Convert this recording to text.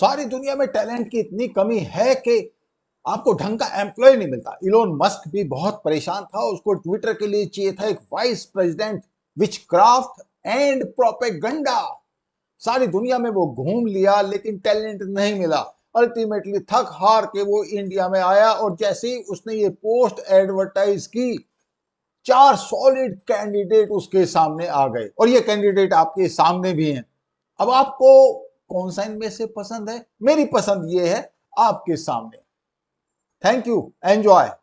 सारी दुनिया में टैलेंट की इतनी कमी है कि आपको ढंग का एम्प्लॉय नहीं मिलता इलोन मस्क भी बहुत परेशान था उसको ट्विटर के लिए चाहिए था एक vice president witchcraft and propaganda सारी दुनिया में वो घूम लिया लेकिन टैलेंट नहीं मिला अल्टीमेटली थक हार के वो इंडिया में आया और जैसे ही उसने ये पोस्ट एडवर्टाइज की चार सॉलिड कैंडिडेट उसके सामने आ गए और ये कैंडिडेट आपके सामने भी हैं अब आपको कौन सा इनमें से पसंद है मेरी पसंद ये है आपके सामने थैंक यू एंजॉय